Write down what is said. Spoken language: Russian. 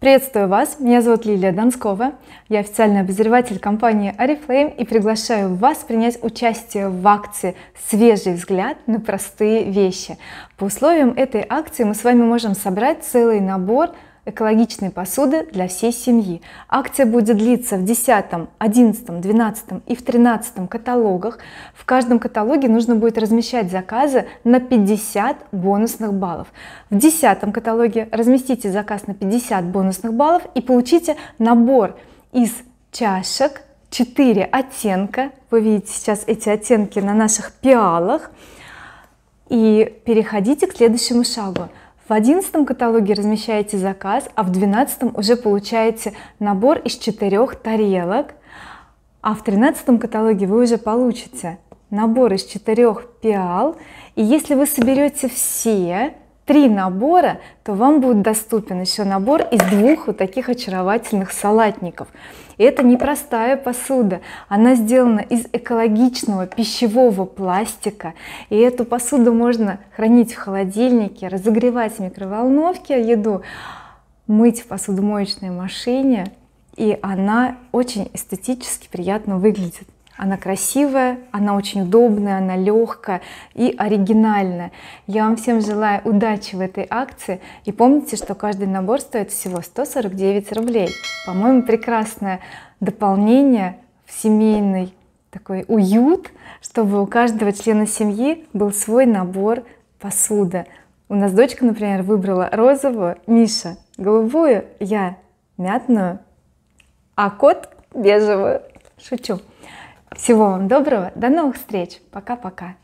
Приветствую вас! Меня зовут Лилия Донскова. Я официальный обозреватель компании Арифлейм и приглашаю вас принять участие в акции «Свежий взгляд на простые вещи». По условиям этой акции мы с вами можем собрать целый набор экологичной посуды для всей семьи. Акция будет длиться в 10, 11, 12 и в 13 каталогах. В каждом каталоге нужно будет размещать заказы на 50 бонусных баллов. В 10 каталоге разместите заказ на 50 бонусных баллов и получите набор из чашек 4 оттенка. Вы видите сейчас эти оттенки на наших пиалах. И переходите к следующему шагу в одиннадцатом каталоге размещаете заказ, а в двенадцатом уже получаете набор из четырех тарелок, а в тринадцатом каталоге вы уже получите набор из четырех пиал. И если вы соберете все три набора то вам будет доступен еще набор из двух вот таких очаровательных салатников и это непростая посуда она сделана из экологичного пищевого пластика и эту посуду можно хранить в холодильнике разогревать в микроволновке еду мыть в посудомоечной машине и она очень эстетически приятно выглядит она красивая, она очень удобная, она легкая и оригинальная. Я вам всем желаю удачи в этой акции. И помните, что каждый набор стоит всего 149 рублей. По-моему, прекрасное дополнение в семейный такой уют, чтобы у каждого члена семьи был свой набор посуды. У нас дочка, например, выбрала розовую, Миша голубую, я мятную, а кот бежевую. Шучу. Всего вам доброго, до новых встреч, пока-пока.